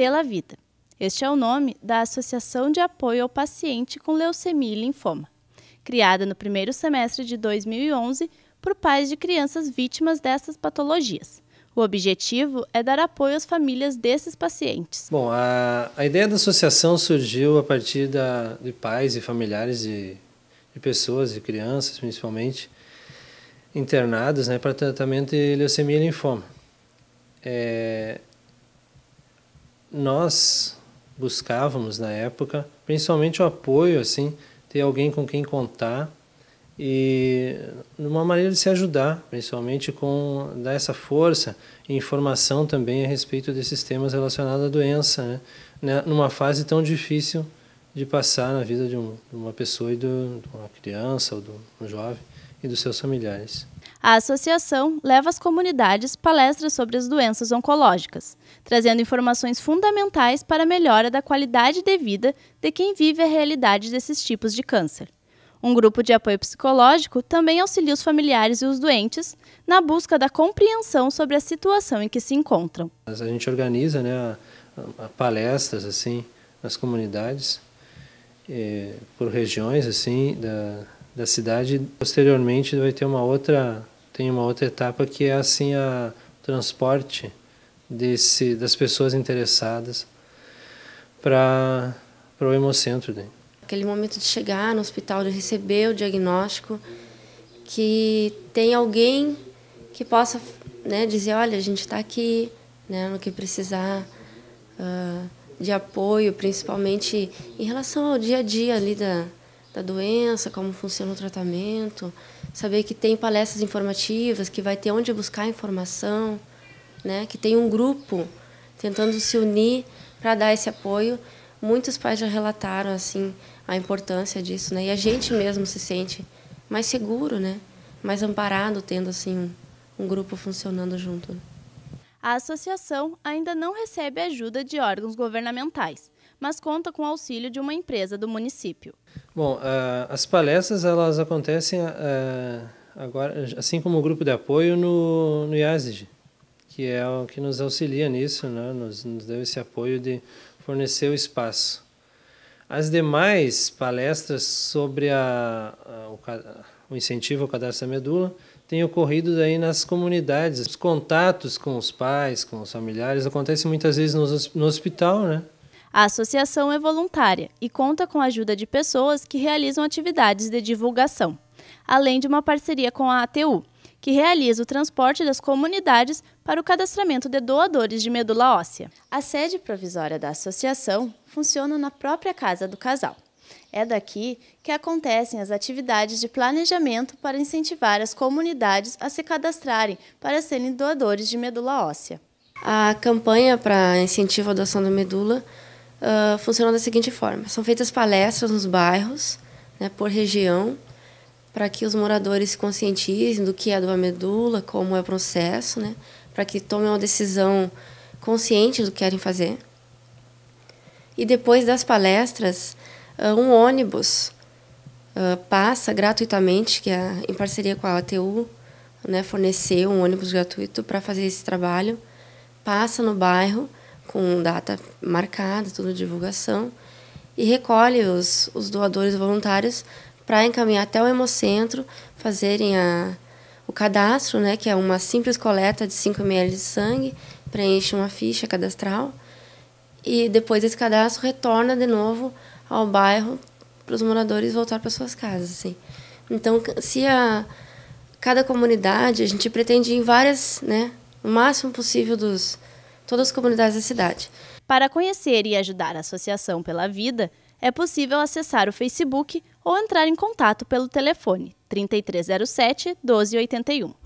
pela vida. Este é o nome da Associação de Apoio ao Paciente com Leucemia e Linfoma, criada no primeiro semestre de 2011 por pais de crianças vítimas dessas patologias. O objetivo é dar apoio às famílias desses pacientes. Bom, a, a ideia da associação surgiu a partir da, de pais e familiares de, de pessoas, e crianças principalmente, internados né, para tratamento de leucemia e linfoma. É, nós buscávamos na época, principalmente o apoio, assim, ter alguém com quem contar e uma maneira de se ajudar, principalmente com dar essa força e informação também a respeito desses temas relacionados à doença, né? né? numa fase tão difícil de passar na vida de, um, de uma pessoa e de uma criança ou de um jovem e dos seus familiares. A associação leva às comunidades palestras sobre as doenças oncológicas, trazendo informações fundamentais para a melhora da qualidade de vida de quem vive a realidade desses tipos de câncer. Um grupo de apoio psicológico também auxilia os familiares e os doentes na busca da compreensão sobre a situação em que se encontram. A gente organiza né, a, a palestras assim nas comunidades, eh, por regiões assim da, da cidade. Posteriormente vai ter uma outra, tem uma outra etapa que é assim a transporte desse das pessoas interessadas para para o hemocentro. Aquele momento de chegar no hospital, de receber o diagnóstico, que tem alguém que possa né, dizer, olha, a gente está aqui, né, no que precisar uh, de apoio, principalmente em relação ao dia a dia ali da, da doença, como funciona o tratamento, saber que tem palestras informativas, que vai ter onde buscar informação, né? que tem um grupo tentando se unir para dar esse apoio. Muitos pais já relataram assim a importância disso, né? E a gente mesmo se sente mais seguro, né? Mais amparado tendo assim um, um grupo funcionando junto. A associação ainda não recebe ajuda de órgãos governamentais, mas conta com o auxílio de uma empresa do município. Bom, uh, as palestras elas acontecem uh, agora, assim como o grupo de apoio no, no IASID, que é o que nos auxilia nisso, né? nos, nos deu esse apoio de fornecer o espaço. As demais palestras sobre a, a o, o, incentivo ao cadastro da medula têm ocorrido daí nas comunidades. Os contatos com os pais, com os familiares, acontecem muitas vezes no, no hospital, né? A associação é voluntária e conta com a ajuda de pessoas que realizam atividades de divulgação, além de uma parceria com a ATU, que realiza o transporte das comunidades para o cadastramento de doadores de medula óssea. A sede provisória da associação funciona na própria casa do casal. É daqui que acontecem as atividades de planejamento para incentivar as comunidades a se cadastrarem para serem doadores de medula óssea. A campanha para incentivo à doação da medula uh, funcionam da seguinte forma: são feitas palestras nos bairros, né, por região, para que os moradores se conscientizem do que é a doa medula, como é o processo, né, para que tomem uma decisão consciente do que querem fazer. E depois das palestras, uh, um ônibus uh, passa gratuitamente, que é em parceria com a ATU, né, forneceu um ônibus gratuito para fazer esse trabalho, passa no bairro com data marcada, tudo divulgação, e recolhe os, os doadores voluntários para encaminhar até o Hemocentro, fazerem a, o cadastro, né, que é uma simples coleta de 5 ml de sangue, preenche uma ficha cadastral, e depois esse cadastro retorna de novo ao bairro para os moradores voltar para suas casas. Assim. Então, se a, cada comunidade, a gente pretende em várias, né, o máximo possível dos todas as comunidades da cidade. Para conhecer e ajudar a Associação pela Vida, é possível acessar o Facebook ou entrar em contato pelo telefone 3307 1281.